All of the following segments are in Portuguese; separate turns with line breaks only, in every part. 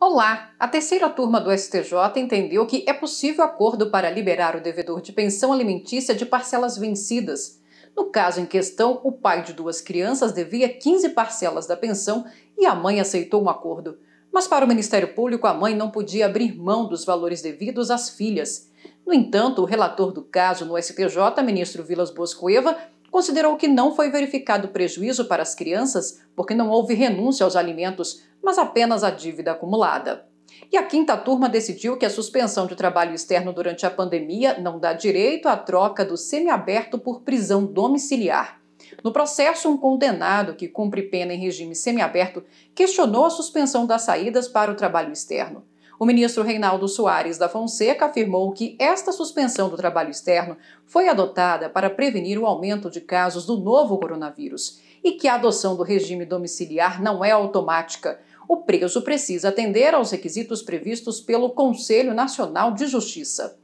Olá! A terceira turma do STJ entendeu que é possível acordo para liberar o devedor de pensão alimentícia de parcelas vencidas. No caso em questão, o pai de duas crianças devia 15 parcelas da pensão e a mãe aceitou um acordo. Mas para o Ministério Público, a mãe não podia abrir mão dos valores devidos às filhas. No entanto, o relator do caso no STJ, ministro Vilas Boscoeva, considerou que não foi verificado prejuízo para as crianças porque não houve renúncia aos alimentos, mas apenas a dívida acumulada. E a quinta turma decidiu que a suspensão de trabalho externo durante a pandemia não dá direito à troca do semiaberto por prisão domiciliar. No processo, um condenado que cumpre pena em regime semiaberto questionou a suspensão das saídas para o trabalho externo. O ministro Reinaldo Soares da Fonseca afirmou que esta suspensão do trabalho externo foi adotada para prevenir o aumento de casos do novo coronavírus e que a adoção do regime domiciliar não é automática. O preso precisa atender aos requisitos previstos pelo Conselho Nacional de Justiça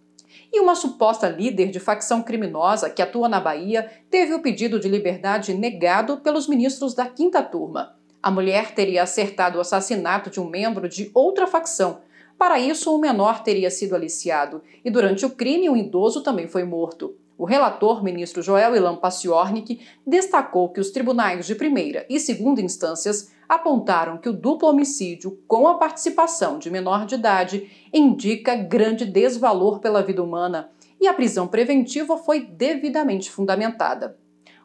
e uma suposta líder de facção criminosa que atua na Bahia teve o pedido de liberdade negado pelos ministros da quinta turma. A mulher teria acertado o assassinato de um membro de outra facção, para isso, um menor teria sido aliciado e durante o crime um idoso também foi morto. O relator, ministro Joel Ilan Paciornik, destacou que os tribunais de primeira e segunda instâncias apontaram que o duplo homicídio com a participação de menor de idade indica grande desvalor pela vida humana e a prisão preventiva foi devidamente fundamentada.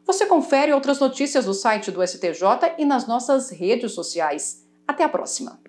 Você confere outras notícias no site do STJ e nas nossas redes sociais. Até a próxima!